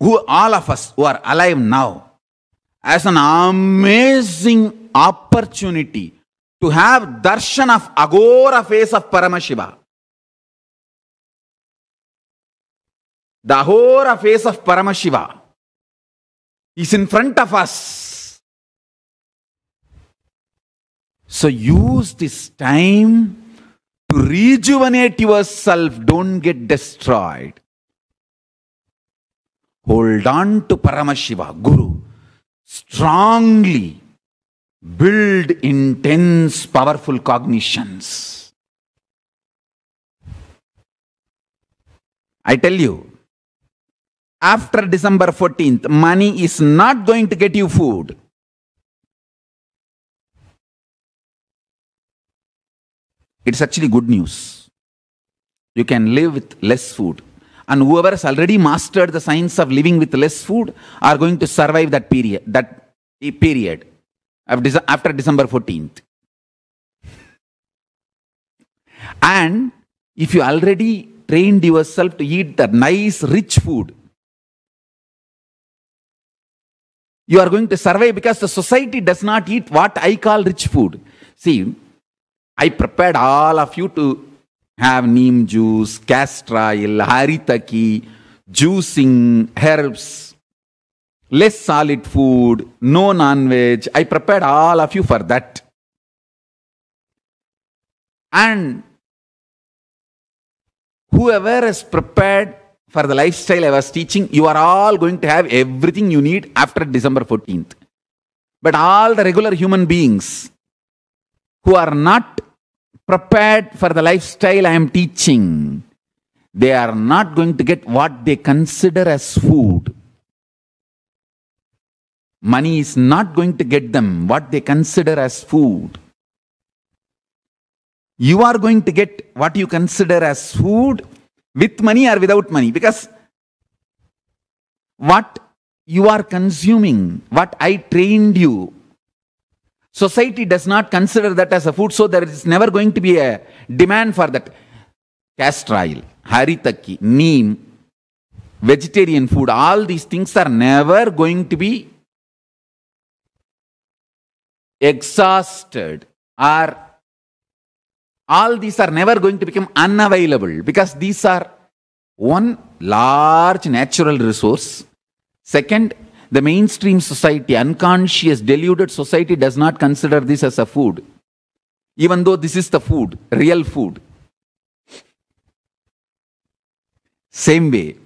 who all of us who are alive now, as an amazing opportunity to have darshan of agora face of Paramashiva. The agora face of Paramashiva is in front of us. So use this time to rejuvenate yourself, don't get destroyed. Hold on to Paramashiva, Guru. Strongly build intense, powerful cognitions. I tell you, after December 14th, money is not going to get you food. It's actually good news. You can live with less food and whoever has already mastered the science of living with less food are going to survive that period that period after december 14th and if you already trained yourself to eat the nice rich food you are going to survive because the society does not eat what i call rich food see i prepared all of you to have neem juice, castor oil, haritaki, juicing, herbs, less solid food, no non veg. I prepared all of you for that. And whoever is prepared for the lifestyle I was teaching, you are all going to have everything you need after December 14th. But all the regular human beings who are not prepared for the lifestyle I am teaching, they are not going to get what they consider as food. Money is not going to get them what they consider as food. You are going to get what you consider as food with money or without money because what you are consuming, what I trained you, Society does not consider that as a food, so there is never going to be a demand for that. Castor oil, haritaki, neem, vegetarian food, all these things are never going to be exhausted or all these are never going to become unavailable because these are one large natural resource second the mainstream society, unconscious, deluded society does not consider this as a food. Even though this is the food, real food. Same way,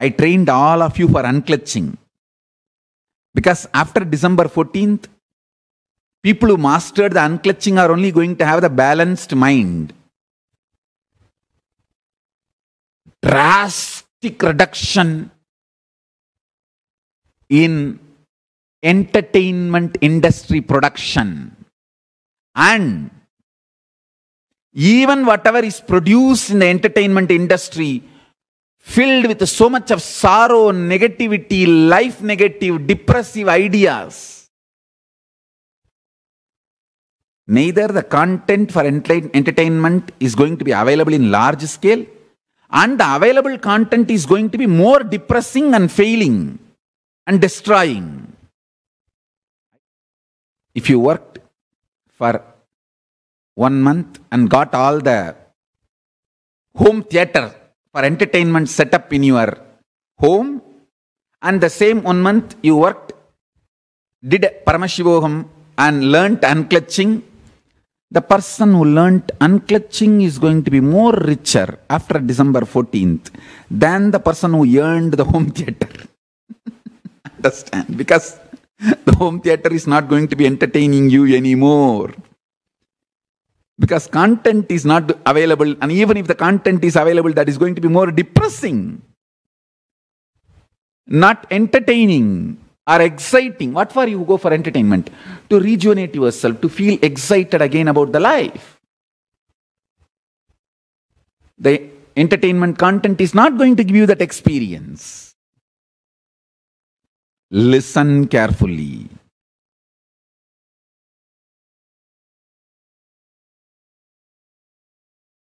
I trained all of you for unclutching. Because after December 14th, people who mastered the unclutching are only going to have the balanced mind. Drastic reduction in entertainment industry production and even whatever is produced in the entertainment industry filled with so much of sorrow negativity life negative depressive ideas neither the content for entertainment is going to be available in large scale and the available content is going to be more depressing and failing and destroying. If you worked for one month and got all the home theater for entertainment set up in your home, and the same one month you worked, did Paramashivoham and learnt unclutching, the person who learnt unclutching is going to be more richer after December 14th than the person who earned the home theater understand because the home theater is not going to be entertaining you anymore. Because content is not available, and even if the content is available, that is going to be more depressing, not entertaining or exciting. What for you go for entertainment? To rejuvenate yourself, to feel excited again about the life. The entertainment content is not going to give you that experience. Listen carefully.